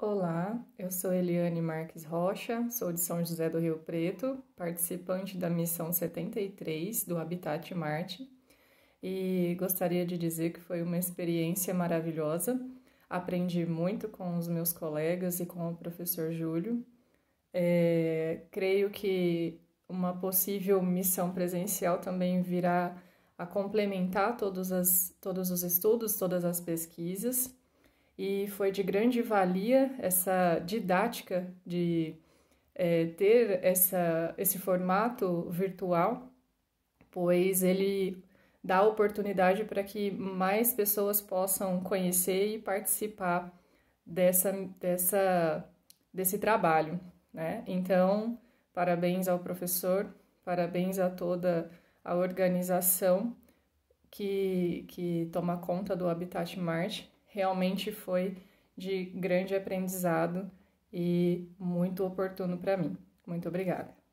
Olá, eu sou Eliane Marques Rocha, sou de São José do Rio Preto, participante da missão 73 do Habitat Marte e gostaria de dizer que foi uma experiência maravilhosa. Aprendi muito com os meus colegas e com o professor Júlio. É, creio que uma possível missão presencial também virá a complementar todos, as, todos os estudos, todas as pesquisas e foi de grande valia essa didática de é, ter essa, esse formato virtual, pois ele dá oportunidade para que mais pessoas possam conhecer e participar dessa, dessa, desse trabalho. Né? Então, parabéns ao professor, parabéns a toda a organização que, que toma conta do Habitat Marte realmente foi de grande aprendizado e muito oportuno para mim. Muito obrigada.